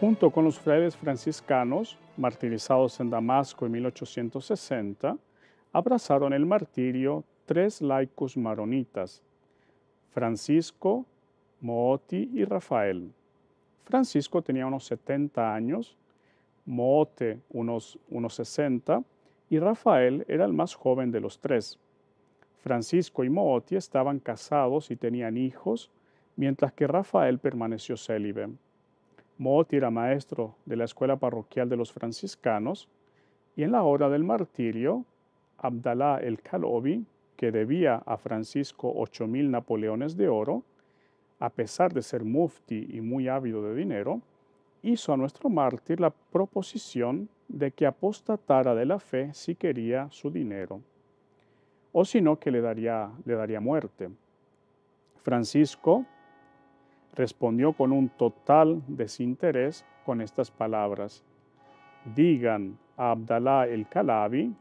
junto con los frailes franciscanos, martirizados en Damasco en 1860, abrazaron el martirio tres laicos maronitas, Francisco, Mooti y Rafael. Francisco tenía unos 70 años, Moote unos, 60 y Rafael era el más joven de los tres. Francisco y Mooti estaban casados y tenían hijos, mientras que Rafael permaneció célibe. Moti era maestro de la escuela parroquial de los franciscanos y en la hora del martirio, Abdalá el Calobi, que debía a Francisco 8.000 napoleones de oro, a pesar de ser mufti y muy ávido de dinero, hizo a nuestro mártir la proposición de que apostatara de la fe si quería su dinero, o si no que le daría, le daría muerte. Francisco respondió con un total desinterés con estas palabras. Digan a Abdalá el Calabi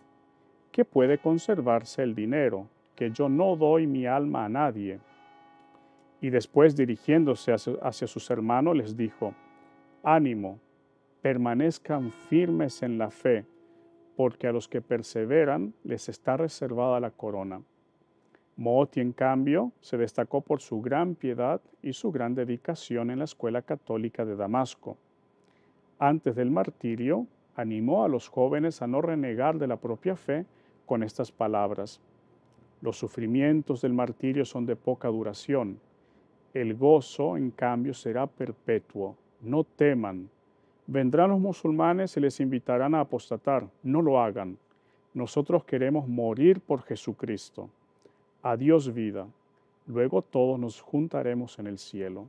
que puede conservarse el dinero, que yo no doy mi alma a nadie. Y después dirigiéndose hacia, hacia sus hermanos les dijo, ánimo, permanezcan firmes en la fe, porque a los que perseveran les está reservada la corona. Moti, en cambio, se destacó por su gran piedad y su gran dedicación en la escuela católica de Damasco. Antes del martirio, animó a los jóvenes a no renegar de la propia fe con estas palabras. Los sufrimientos del martirio son de poca duración. El gozo, en cambio, será perpetuo. No teman. Vendrán los musulmanes y les invitarán a apostatar. No lo hagan. Nosotros queremos morir por Jesucristo. Dios vida, luego todos nos juntaremos en el cielo.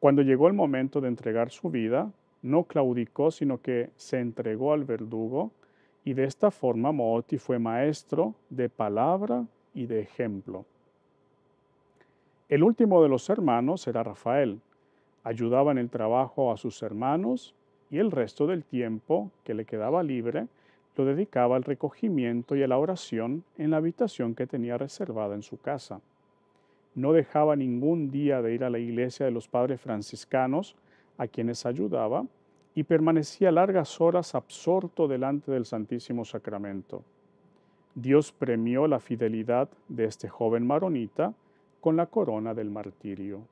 Cuando llegó el momento de entregar su vida, no claudicó, sino que se entregó al verdugo, y de esta forma Mooti fue maestro de palabra y de ejemplo. El último de los hermanos era Rafael. Ayudaba en el trabajo a sus hermanos y el resto del tiempo que le quedaba libre lo dedicaba al recogimiento y a la oración en la habitación que tenía reservada en su casa. No dejaba ningún día de ir a la iglesia de los padres franciscanos, a quienes ayudaba, y permanecía largas horas absorto delante del Santísimo Sacramento. Dios premió la fidelidad de este joven maronita con la corona del martirio.